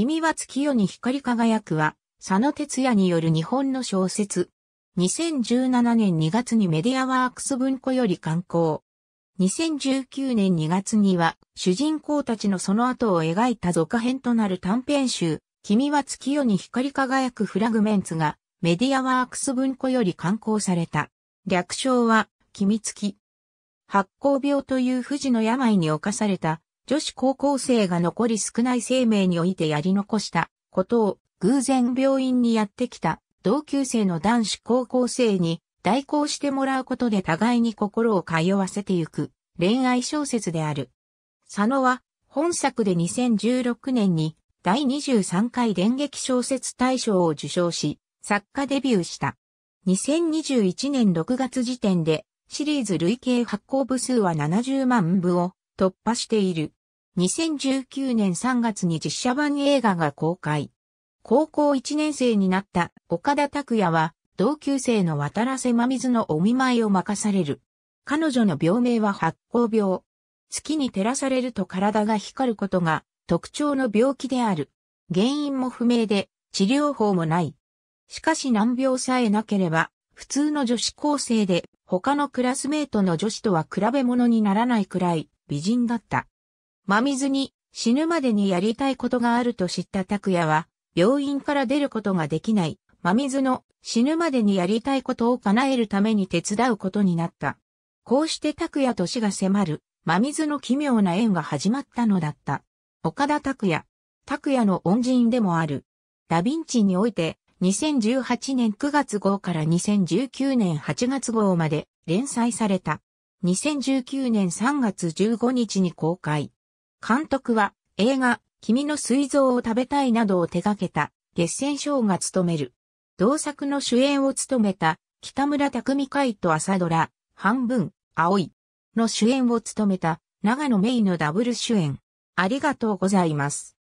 君は月夜に光り輝くは、佐野哲也による日本の小説。2017年2月にメディアワークス文庫より刊行。2019年2月には、主人公たちのその後を描いた続編となる短編集、君は月夜に光り輝くフラグメンツが、メディアワークス文庫より刊行された。略称は、君月。発行病という不治の病に侵された女子高校生が残り少ない生命においてやり残したことを偶然病院にやってきた同級生の男子高校生に代行してもらうことで互いに心を通わせてゆく恋愛小説である。佐野は本作で2016年に第23回電撃小説大賞を受賞し作家デビューした。2021年6月時点でシリーズ累計発行部数は70万部を突破している。2019年3月に実写版映画が公開。高校1年生になった岡田拓也は同級生の渡らせまみずのお見舞いを任される。彼女の病名は発光病。月に照らされると体が光ることが特徴の病気である。原因も不明で治療法もない。しかし難病さえなければ普通の女子高生で他のクラスメートの女子とは比べ物にならないくらい美人だった。真水に死ぬまでにやりたいことがあると知った拓也は、病院から出ることができない、真水の死ぬまでにやりたいことを叶えるために手伝うことになった。こうして拓也と死が迫る、真水の奇妙な縁が始まったのだった。岡田拓也。拓也の恩人でもある。ダヴィンチにおいて、2018年9月号から2019年8月号まで連載された。2019年3月15日に公開。監督は映画、君の水蔵を食べたいなどを手掛けた月仙賞が務める。同作の主演を務めた北村匠海と朝ドラ、半分、青いの主演を務めた長野芽衣のダブル主演。ありがとうございます。